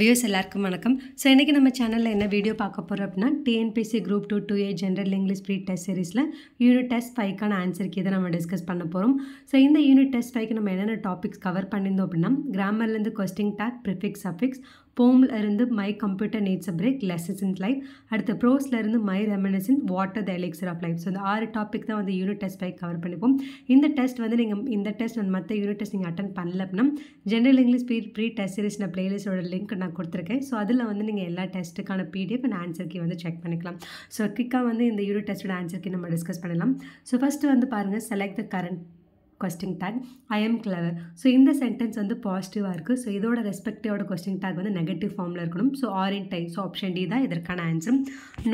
Views எல்லாருக்கும் வணக்கம் so இன்றைக்கி நம்ம சேனலில் என்ன வீடியோ பார்க்க போகிறோம் அப்படின்னா TNPSC group two two A general English pre test சீரிஸில் யூனிட் டெஸ்ட் ஃபைவ்க்கான ஆன்சருக்கு இதை நம்ம டிஸ்கஸ் பண்ண போகிறோம் ஸோ இந்த யூனிட் டெஸ்ட் ஃபைவ்க்கு நம்ம என்னென்ன டாபிக்ஸ் கவர் பண்ணியிருந்தோம் அப்படின்னா கிராமர்லேருந்து கொஸ்டிங் டேக் ப்ரிஃபிக்ஸ் சஃபிக்ஸ் போம்ல இருந்து my computer needs a break lessons in life ப்ரோஸ்ல இருந்து my reminiscences in water the elixir of life so இந்த ஆறு டாபிக் தான் வந்து யூனிட் டெஸ்ட் பை கவர் பண்ணிப்போம் இந்த டெஸ்ட் வந்து நீங்கள் இந்த டெஸ்ட் வந்து மற்ற யூனிட் டெஸ்ட் நீங்கள் அட்டன் பண்ணல அப்படின்னா general English pre pre test series நான் பிளேலிஸ்டோட லிங்க் நான் கொடுத்துருக்கேன் ஸோ அதில் வந்து நீங்கள் எல்லா டெஸ்ட்டுக்கான பிடிஎஃப் அண்ட் ஆன்சர் வந்து செக் பண்ணிக்கலாம் ஸோ குயிக்காக வந்து இந்த யூனிட் டெஸ்ட்டோட ஆன்சர் நம்ம டிஸ்கஸ் பண்ணலாம் ஸோ ஃபஸ்ட்டு வந்து பாருங்கள் select the current question tag I'm clever so இந்த சென்டென்ஸ் வந்து பாசிட்டிவாக இருக்குது ஸோ இதோட ரெஸ்பெக்டிவோட கொஸ்டின் டேக் வந்து நெகட்டிவ் ஃபார்மில் இருக்கணும் ஸோ இன் டை ஸோ ஆப்ஷன் டி தான் இதற்கான ஆன்சர்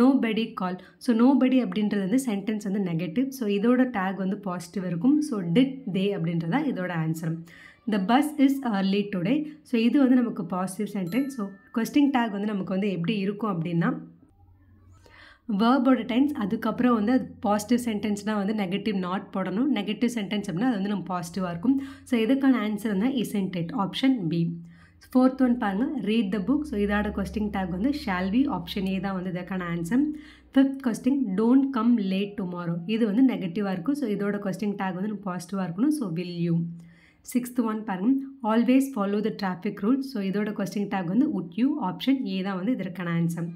நோ படி கால் ஸோ நோ படி அப்படின்றது வந்து சென்டென்ஸ் வந்து நெகட்டிவ் ஸோ இதோட டேக் வந்து பாசிட்டிவ் இருக்கும் ஸோ டிட் தே அப்படின்றதா இதோட answer the bus is early today so இது வந்து நமக்கு positive sentence so question tag வந்து நமக்கு வந்து எப்படி இருக்கும் அப்படின்னா வேர்போட டைம்ஸ் அதுக்கப்புறம் வந்து அது பாசிட்டிவ் சென்டென்ஸ்னால் வந்து நெகட்டிவ் நாட் போடணும் நெகட்டிவ் சென்டென்ஸ் அப்படின்னா அது வந்து நம்ம பாசிட்டிவாக இருக்கும் ஸோ இதுக்கான ஆன்சர் வந்து isn't it option B fourth one பாருங்கள் ரீட் த புக் ஸோ இதோட கொஸ்டின் டேக் வந்து ஷால்வி ஆப்ஷன் ஏ தான் வந்து இதற்கான answer fifth question don't come late tomorrow இது வந்து நெகட்டிவாக இருக்கும் ஸோ இதோட கொஸ்டின் டேக் வந்து நம்ம பாசிட்டிவாக இருக்கணும் so will you sixth one பாருங்கள் always follow the traffic rule so இதோட கொஸ்டின் டேக் வந்து உட் யூ ஆப்ஷன் ஏ தான் வந்து இதற்கான ஆன்சர்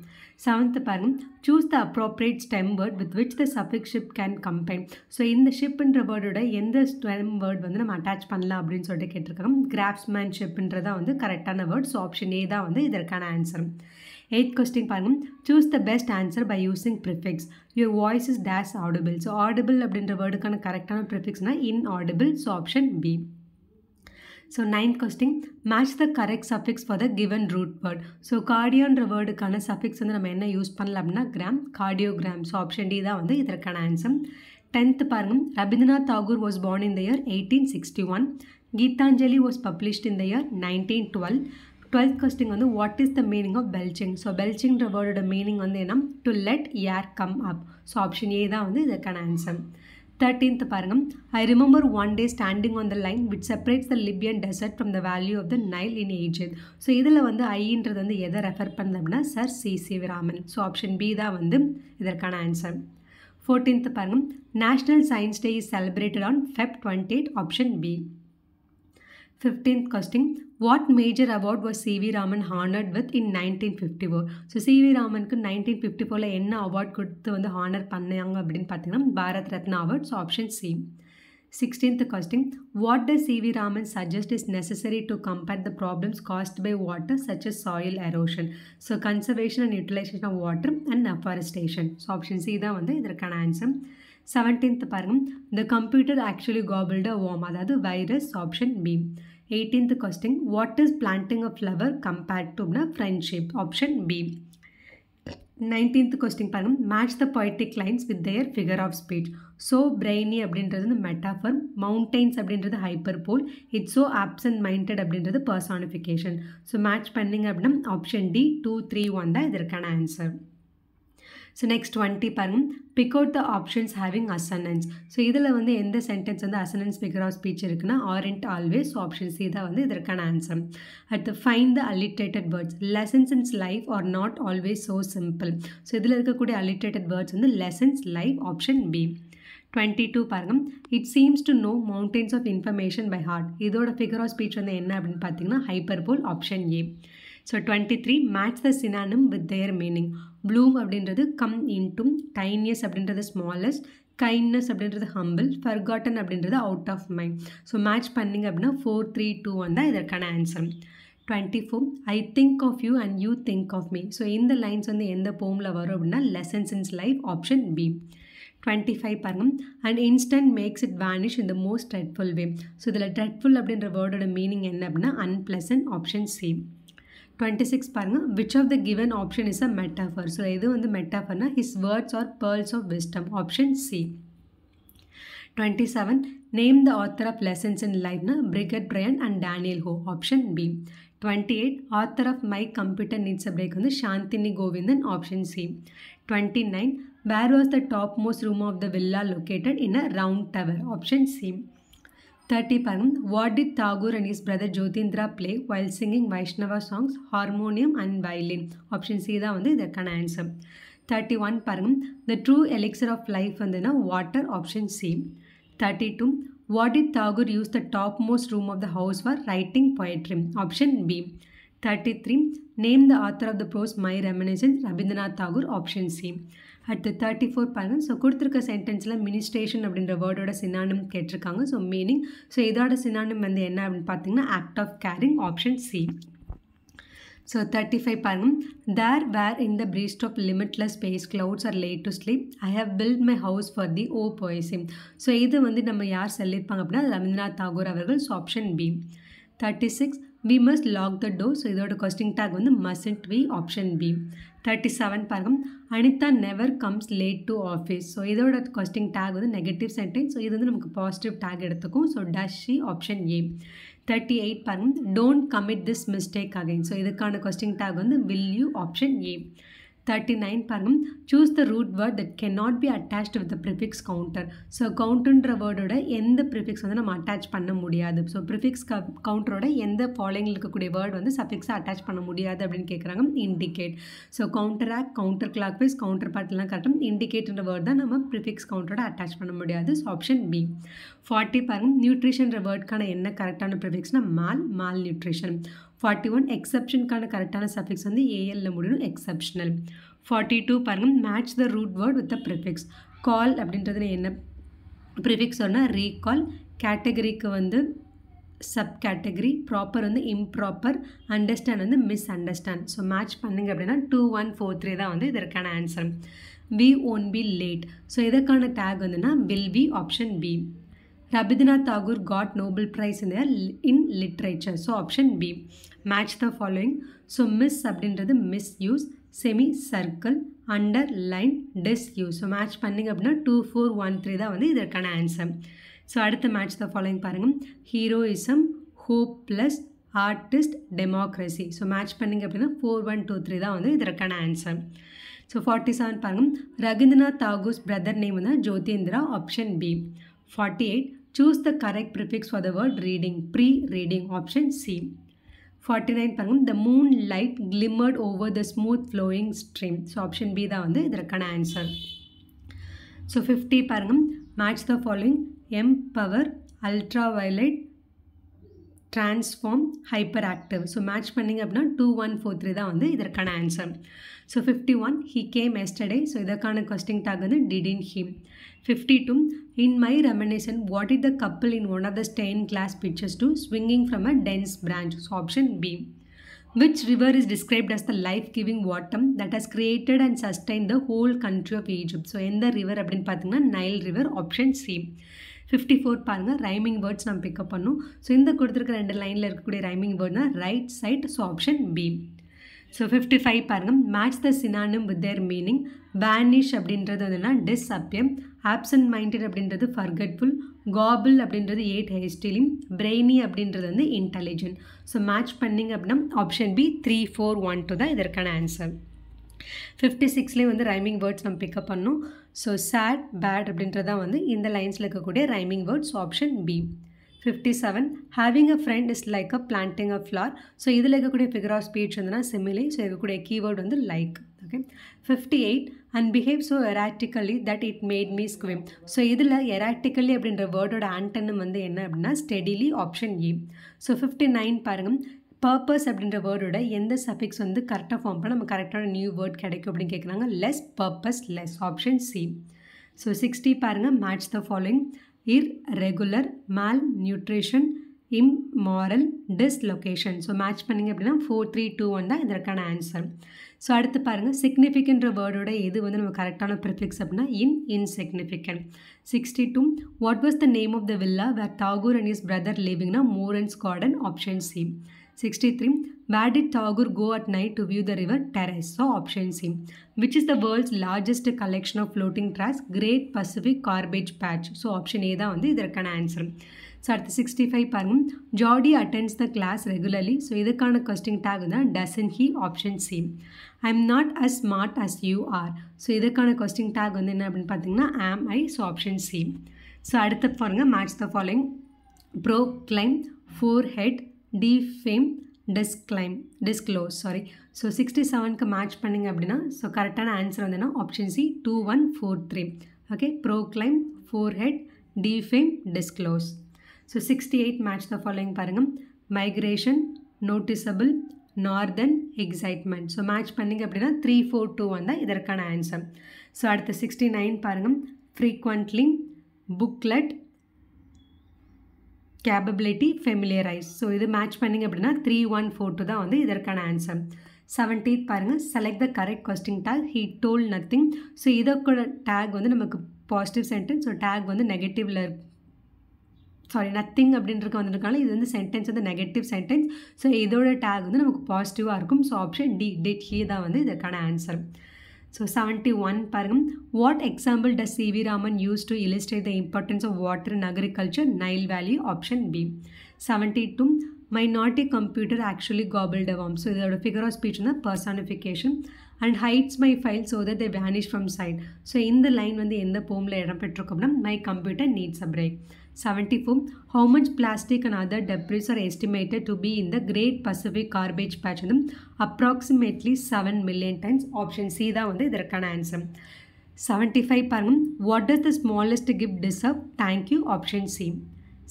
செவன்த்து பாருங்கள் choose the appropriate stem word with which the suffix ship can combine so இந்த ஷிப்ன்ற வேர்டோட எந்த ஸ்டெம் வேர்ட் வந்து நம்ம அட்டாச் பண்ணலாம் அப்படின்னு சொல்லிட்டு கேட்டிருக்காங்க ஷிப்ன்றதான் வந்து கரெக்டான வேர்ட் ஸோ ஆப்ஷன் ஏ தான் வந்து இதற்கான ஆன்சர் எயித் கொஸ்டின் பாருங்கள் choose the best answer by using prefix your voice is dash audible so audible அப்படின்ற வேர்டுக்கான கரெக்டான ப்ரிஃபிக்ஸ்னால் audible so option B so ninth question match the correct suffix for the given root word so கார்டியோன்ற வேர்டுக்கான suffix வந்து நம்ம என்ன use பண்ணல அப்படின்னா gram cardiogram so option D தான் வந்து இதற்கான ஆன்சர் டென்த்து பாருங்கள் Rabindranath Tagore was born in the year eighteen sixty one Gitanjali was published in the year nineteen twelve twelfth question வந்து what is the meaning of belching so பெல்ச்சிங்ற வேர்டோட meaning வந்து என்ன to let air come up so option A தான் வந்து இதற்கான answer thirteenth பாருங்க I remember one day standing on the line which separates the Libyan desert from the value of the Nile in Aegean so இதில் வந்து ஐன்றது வந்து எதை refer பண்ணுது அப்படின்னா sir C Sivaraman so option B தான் வந்து இதற்கான ஆன்சர் ஃபோர்டீன்த் பாருங்க national science day is celebrated on Feb twenty eight option B fifteenth question what major award was V Raman honoured with in nineteen fifty four so C V ராமனுக்கு nineteen fifty ஃபோரில் என்ன award கொடுத்து வந்து honour பண்ணாங்க அப்படின்னு பார்த்தீங்கன்னா Bharat Ratna award so option C sixteenth question what does C V Raman suggest is necessary to compare the problems caused by water such as soil erosion so conservation and utilisation of water and afforestation so option C தான் வந்து இதற்கான answer seventeenth பாருங்கள் the computer actually காபிள்ட ஓம் அதாவது virus option B 18th costing. what is planting a flower compared to na friendship option b 19th costing. panum match the poetic lines with their figure of speech so brainy அப்படின்றது the metaphor mountains அப்படின்றது hyperbole it's so absent minded the personification so match பண்ணீங்க அப்படினா option d Two three 3 1 can answer so next twenty பாருங்கள் pick out the options having assonance so இதில் வந்து எந்த sentence வந்து assonance figure of speech இருக்குன்னா aren't always option C தான் வந்து இதற்கான ஆன்சர் அடுத்து find the alliterated words lessons in life are not always so simple so இதில் இருக்கக்கூடிய அலிட்ரேட்டட் வேர்ட்ஸ் வந்து lessons life option B twenty two பாருங்கள் it seems to know mountains of information by heart இதோட figure of speech வந்து என்ன அப்படின்னு பார்த்தீங்கன்னா hyperbole option A so twenty three match the synonym with their meaning bloom அப்படின்றது come into tiniest அப்படின்றது smallest kindness அப்படின்றது humble forgotten அப்படின்றது out of mind so match பண்ணிங்க அப்படின்னா ஃபோர் த்ரீ டூ வந்தால் இதற்கான answer twenty four I think of you and you think of me so இந்த lines வந்து எந்த போமில் வரும் அப்படின்னா lessons in life option B twenty five பாருங்க and instant makes it vanish in the most dreadful way so இதில் dreadful அப்படின்ற வேர்டோட மீனிங் என்ன அப்படின்னா அன்பிளசன்ட் ஆப்ஷன் சேம் 26 பாருங்க which of the given option is a metaphor so இது வந்து metaphor னா his words are pearls of wisdom option c 27 name the author of lessons in life னா brigadier bryan and daniel ho option b 28 author of my computer needs a break வந்து shantini govindan option c 29 where was the topmost room of the villa located in a round tower option c thirty పరం what did Tagore and his brother Jyotindra play while singing Vaishnava songs harmonium and violin option C தான் வந்து இதற்கான answer thirty one பாருங்க the true elixir of life வந்துன்னா water option C thirty two what it Tagore use the top most room of the house for writing poetry option B thirty three name the author of the prose my Reminiscence, Rabindranath Tagore option C அடுத்து thirty four பாருங்கள் so கொடுத்துருக்க சென்டென்ஸில் ministration அப்படின்ற வேர்டோட synonym கேட்டிருக்காங்க so meaning so இதோட synonym வந்து என்ன அப்படின்னு பார்த்தீங்கன்னா act of caring option C so thirty five பாருங்கள் there where in the breast of limitless space clouds are laid to sleep I have built my house for the O போய்சிம் so இது வந்து நம்ம யார் சொல்லியிருப்பாங்க அப்படின்னா ரவீந்திரநாத் தாகூர் அவர்கள் so option B thirty six we must lock the door so இதோட question tag வந்து must be option B thirty seven பாருங்க Anita never comes late to office so இதோட கொஸ்டிங் டேக் வந்து நெகட்டிவ் சென்டென்ஸ் ஸோ இது வந்து நமக்கு பாசிட்டிவ் டேக் எடுத்துக்கும் so dash she option A thirty eight பாருங்க don't commit this mistake again so இதுக்கான question tag வந்து will you option A thirty nine பாருங்கள் choose the root word that can not be attached with the prefix counter so கவுண்டர்ன்ற வேர்டோட எந்த prefix வந்து நம்ம attach பண்ண முடியாது ஸோ ப்ரிஃபிக்ஸ் க கவுண்டரோட எந்த ஃபாலோயிங்கில் இருக்கக்கூடிய வேர்டு வந்து சஃபிக்ஸை அட்டாச் பண்ண முடியாது அப்படின்னு கேட்குறாங்க indicate so counteract counter clockwise counter பார்ட்லாம் கரெக்டாக இண்டிகேட்ன்ற வேர்ட் தான் நம்ம ப்ரிஃபிக்ஸ் கவுண்டரோட அட்டாச் பண்ண முடியாது ஸோ ஆப்ஷன் பி ஃபார்ட்டி பாருங்கள் நியூட்ரிஷன்ற வேர்டுக்கான என்ன கரெக்டான ப்ரிஃபிக்ஸ்னால் mal malnutrition forty one எக்ஸப்ஷனுக்கான கரெக்டான சஃபிக்ஸ் வந்து ஏஎல்ல முடியும் எக்ஸப்ஷனல் ஃபார்ட்டி டூ பாருங்கள் match the root word with a prefix call அப்படின்றது என்ன ப்ரிஃபிக்ஸ் சொன்னால் ரீகால் கேட்டகரிக்கு வந்து சப் கேட்டகரி ப்ராப்பர் வந்து இம்ப்ராப்பர் அண்டர்ஸ்டாண்ட் வந்து மிஸ் அண்டர்ஸ்டாண்ட் ஸோ மேட்ச் பண்ணுங்க அப்படின்னா டூ ஒன் ஃபோர் த்ரீ தான் வந்து இதற்கான answer we won't be late so இதற்கான டேக் வந்துன்னா will be option B Rabindranath Tagore got Nobel Prize in, in literature. So option B. Match the following so miss அப்படின்றது misuse, semi circle, underline, disuse. So match பண்ணிங்க அப்படின்னா two four one three தான் வந்து இதற்கான answer so அடுத்த match the following பாருங்கள் heroism hopeless artist democracy so match பண்ணிங்க அப்படின்னா ஃபோர் ஒன் டூ த்ரீ தான் வந்து இதற்கான ஆன்சர் ஸோ ஃபார்ட்டி செவன் பாருங்கள் ரவீந்திரநாத் தாகூஸ் பிரதர் நேம் வந்து Jyotindra option B forty eight Choose the correct prefix for the word reading. Pre-reading option C. 49 பாருங்க the moonlight glimmered over the smooth flowing stream so option B தான் வந்து இதற்கான answer so fifty பாருங்க match the following empower ultra violet transform hyperactive so match பண்ணீங்க அப்படின்னா 2143 தான் வந்து இதற்கான answer. so 51 he came yesterday so இதற்கான question tag வந்து didn't he 52 in my reminiscence what did the couple in one of the stained glass pictures do swinging from a dense branch so option b which river is described as the life-giving water that has created and sustained the whole country of Egypt? So, in the river, Nile River, option C. Fifty four பாருங்கள் rhyming words நம்ம pick up பண்ணும் so இந்த கொடுத்துருக்க ரெண்டு லைனில் இருக்கக்கூடிய rhyming வேர்ட்னா right side so option B so fifty five பாருங்கள் match the synonyms with their meaning banish அப்படின்றது வந்துன்னா அப்பியம் ஆப்சன்ட் மைண்டட் அப்படின்றது ஃபர்கட்ஃபுல் காபிள் அப்படின்றது எயிட் ஹெஸ்டிலிங் பிரெய்னி அப்படின்றது வந்து இன்டெலிஜென்ட் ஸோ மேட்ச் பண்ணிங்க அப்படின்னா option B three four one two தான் இதற்கான ஆன்சர் ஃபிஃப்டி சிக்ஸ்லேயே வந்து ரைமிங் வேர்ட்ஸ் நம்ம பிக்கப் பண்ணோம் ஸோ சேட் பேட் அப்படின்றதான் வந்து இந்த லைன்ஸில் இருக்கக்கூடிய rhyming words option B fifty seven having a friend is like a planting a flower so இதில் இருக்கக்கூடிய ஃபிகர் ஆஃப் ஸ்பீச் வந்துன்னா சிமிலி ஸோ இருக்கக்கூடிய கீவேர்ட் வந்து like okay fifty eight and behave so erratically that it made me squirm so இதில் erratically அப்படின்ற வேர்டோட ஆண்டன்னு வந்து என்ன அப்படின்னா steadily option A so fifty nine பாருங்கள் பர்பஸ் அப்படின்ற வேர்டோட எந்த சஃபிக்ஸ் வந்து கரெக்டாக ஃபார்ம் பண்ணால் நம்ம கரெக்டான நியூ வேர்ட் கிடைக்கும் அப்படின்னு கேட்குறாங்க less purpose less option C so sixty பாருங்கள் match the following ir regular mal nutrition im moral dislocation so match பண்ணிங்க அப்படின்னா ஃபோர் த்ரீ டூ ஒன் தான் இதற்கான ஆன்சர் ஸோ அடுத்து பாருங்கள் சிக்னிஃபிகன்ற வேர்டோட எது வந்து நம்ம கரெக்டான ப்ரிஃபிக்ஸ் அப்படின்னா in insignificant sixty two what was the name of the villa where Tagore and is brother லிவிங்னா மோர் அண்ட் ஸ்காடன் option C sixty three did Tagore go at night to view the river Terrace? So option C. Which is the world's largest collection of floating trash? Great Pacific Garbage Patch. So option A தான் வந்து இதற்கான answer so அடுத்து sixty five பாருங்க Jody attends the class regularly so இதுக்கான question tag தான் doesn't he option C I am not as smart as you are so இதுக்கான question tag வந்து என்ன அப்படின்னு பார்த்தீங்கன்னா am I so option C so அடுத்த பாருங்கள் match the following proclaim forehead defame disclaim disclose sorry so sixty செவனுக்கு match பண்ணிங்க அப்படின்னா ஸோ கரெக்டான ஆன்சர் வந்து என்ன option C two one four three okay proclaim forehead defame disclose so sixty eight match the following பாருங்கள் migration noticeable northern excitement so match பண்ணிங்க அப்படின்னா three four two வந்தால் இதற்கான ஆன்சர் ஸோ அடுத்த sixty nine பாருங்கள் frequently booklet capability familiarise so இது match பண்ணிங்க அப்படின்னா த்ரீ ஒன் ஃபோர் டூ தான் வந்து இதற்கான ஆன்சர் செவன்டீத் பாருங்கள் select the correct question tag he told nothing so இதற்கோட டேக் வந்து நமக்கு பாசிட்டிவ் சென்டென்ஸ் ஸோ டேக் வந்து நெகட்டிவில் சாரி நத்திங் அப்படின்றக்க வந்துருக்காங்க இது வந்து சென்டென்ஸ் வந்து நெகட்டிவ் சென்டென்ஸ் ஸோ இதோட டேக் வந்து நமக்கு பாசிட்டிவாக இருக்கும் so option D did he தான் வந்து இதற்கான ஆன்சர் So 71 பாருங்க What example does C.V. Raman use to illustrate the importance of water in agriculture? Nile Valley option B. 72 My naughty computer actually gobbled a worm. So இதோட figure of speech வந்து personification and hides my file so that they vanish from sight. So in the line வந்து எந்த போமில் இடம் பெற்றிருக்கோம்னா my computer needs a break. 74. How much plastic and other debris are estimated to be in the Great Pacific Garbage Patch? Approximately seven million times option C தான் வந்து இதற்கான answer seventy five பாருங்கள் what does the smallest gift deserve thank you option C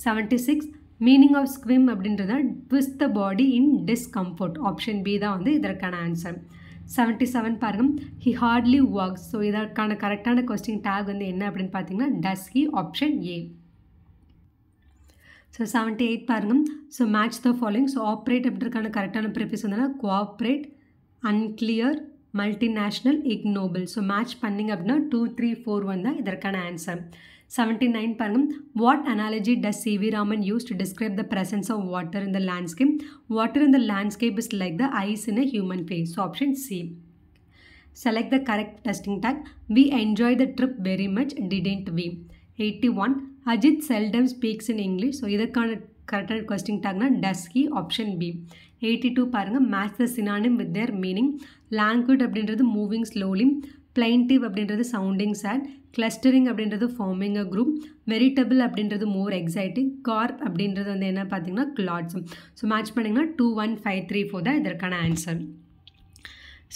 seventy six meaning of squirm அப்படின்றத twist the body in discomfort option B தான் வந்து இதற்கான answer seventy seven பாருங்கள் he hardly works so இதற்கான கரெக்டான question tag வந்து என்ன அப்படின்னு பார்த்தீங்கன்னா does he option A So 78 parangam. So match the following. So operate abdurkana correctana preface on corporate unclear, multinational, ignoble. So match panning abna 2, 3, 4 vanda idarkana answer. 79 parangam. What analogy does C.V. Raman use to describe the presence of water in the landscape? Water in the landscape is like the ice in a human face. So option C. Select the correct testing tag. We enjoyed the trip very much, didn't we? Eighty one Ajith seldom speaks in English so இதற்கான கரெக்டான question டாக்னா does he option B eighty two பாருங்கள் match the synonym with their meaning language அப்படின்றது moving slowly plaintive அப்படின்றது sounding sad clustering அப்படின்றது forming a group veritable அப்படின்றது more exciting carp அப்படின்றது வந்து என்ன பார்த்தீங்கன்னா கிளாட்ஸ் ஸோ மேட்ச் பண்ணிங்கன்னா two one five three four தான் இதற்கான ஆன்சர்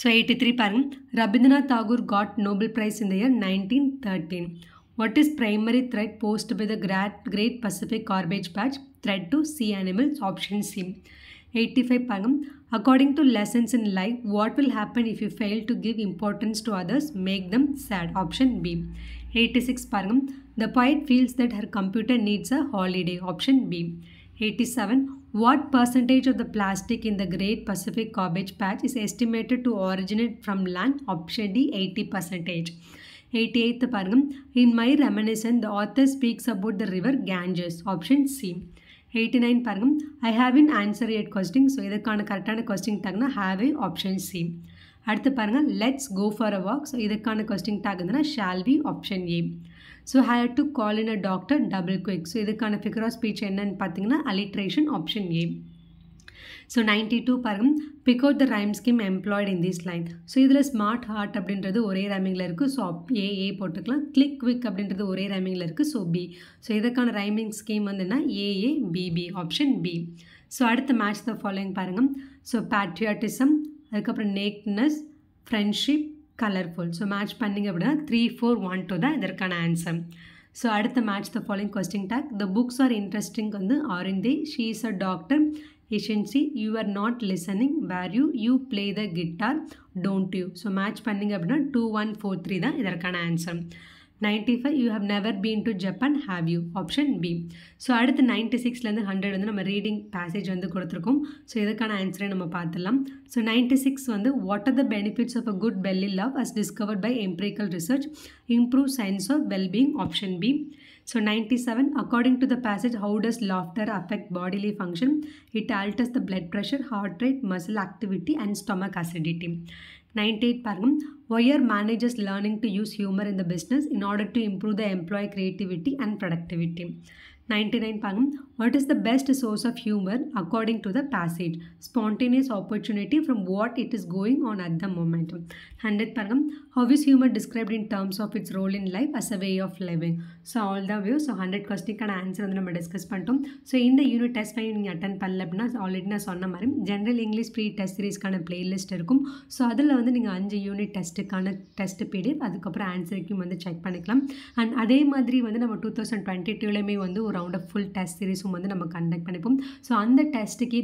ஸோ எயிட்டி த்ரீ பாருங்கள் Rabindranath Tagore got Nobel prize இந்த year nineteen thirteen What is primary threat posed by the Great Pacific Garbage Patch? Threat to sea animals, option C. 85 Pangam. According to lessons in life, what will happen if you fail to give importance to others? Make them sad, option B. 86 Pangam. The poet feels that her computer needs a holiday, option B. 87. What percentage of the plastic in the Great Pacific Garbage Patch is estimated to originate from land? Option D, 80 percentage. Eighty eight பாருங்கள் in my reminiscence the author speaks about the river Ganges option C eighty nine பாருங்கள் I have in answer எட் question so இதற்கான கரெக்டான question டாக்னா have a option C அடுத்து பாருங்கள் let's go for a walk so இதுக்கான question tag இருந்ததுன்னா shall we option A so have to call in a doctor double quick so இதுக்கான figure of speech என்னன்னு பார்த்தீங்கன்னா alliteration option A so ninety two பாருங்க pick out the rhyme scheme employed in this line so இதில் smart heart அப்படின்றது ஒரே ரைமிங்கில் இருக்குது so அப் ஏ ஏ போட்டுக்கலாம் கிளிக் குவிக் அப்படின்றது ஒரே ரைமிங்கில் இருக்குது ஸோ பி ஸோ இதற்கான ரைமிங் ஸ்கீம் வந்து என்ன A A B B option B so அடுத்த மேட்ச் த ஃபாலோயிங் பாருங்கள் ஸோ பேட்ரியாட்டிசம் அதுக்கப்புறம் நேக்னஸ் ஃப்ரெண்ட்ஷிப் கலர்ஃபுல் ஸோ மேட்ச் பண்ணிங்க அப்படின்னா த்ரீ ஃபோர் ஒன் டூ தான் இதற்கான ஆன்சர் ஸோ அடுத்த match the following question tag the books are interesting வந்து aren't they she is a doctor isn't she you are not listening were you you play the guitar don't you so match பண்ணிங்க அப்படின்னா two one four three தான் இதற்கான answer ninety five you have never been to Japan have you option B so அடுத்து ninety சிக்ஸ்லேருந்து hundred வந்து நம்ம reading passage வந்து கொடுத்துருக்கோம் ஸோ இதுக்கான ஆன்சரை நம்ம பார்த்துடலாம் ஸோ நைன்ட்டி சிக்ஸ் வந்து what are the benefits of a good belly laugh as discovered by empirical research improve science of wellbeing option B So 97, according to the passage, how does laughter affect bodily function? It alters the blood pressure, heart rate, muscle activity and stomach acidity. 98 பாருங்க ஒயர் manages learning to use humor in the business in order to improve the employee creativity and productivity. 99 Pangam, what is the best source of humor according to the passage? Spontaneous opportunity from what it is going on at the moment. 100 Pangam, how is humour described in terms of its role in life as a way of living? So all the view so hundred கொஸ்டினுக்கான answer வந்து நம்ம discuss பண்ணிட்டோம் so இந்த unit test பண்ணி நீங்கள் attend பண்ணல அப்படின்னா already நான் சொன்ன மாதிரி ஜென்ரல் இங்கிலீஷ் ப்ரீ டெஸ்ட் சீரீஸ்க்கான பிளேலிஸ்ட் இருக்கும் ஸோ அதில் வந்து நீங்கள் அஞ்சு யூனிட் டெஸ்ட்டுக்கான டெஸ்ட் பீரியட் அதுக்கப்புறம் ஆன்சருக்கும் வந்து செக் பண்ணிக்கலாம் அண்ட் அதே மாதிரி வந்து நம்ம டூ தௌசண்ட் டுவெண்ட்டி டூலேயுமே வந்து ஒரு ரவுண்ட் ஆஃப் ஃபுல் டெஸ்ட் சீரீஸும் வந்து நம்ம கண்டக்ட் பண்ணிப்போம் ஸோ அந்த டெஸ்ட்டுக்கு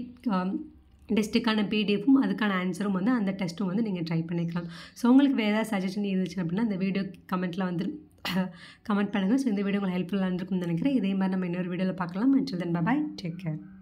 டெஸ்ட்டுக்கான um, பிடிஎஃப்பும் அதுக்கான ஆன்சரும் வந்து அந்த டெஸ்ட்டும் வந்து நீங்கள் ட்ரை பண்ணிக்கலாம் ஸோ உங்களுக்கு வேறு ஏதாவது சஜஷன் இருந்துச்சு அப்படின்னா அந்த வீடியோ கமெண்ட்டில் வந்து கமெண்ட் பண்ணுங்கள் ஸோ இந்த வீடியோ உங்களுக்கு ஹெல்ப்ஃபுல்லாக இருக்கும்னு நினைக்கிறேன் இதே மாதிரி நம்ம இன்னொரு வீடியோவில் பார்க்கலாம் until then bye take care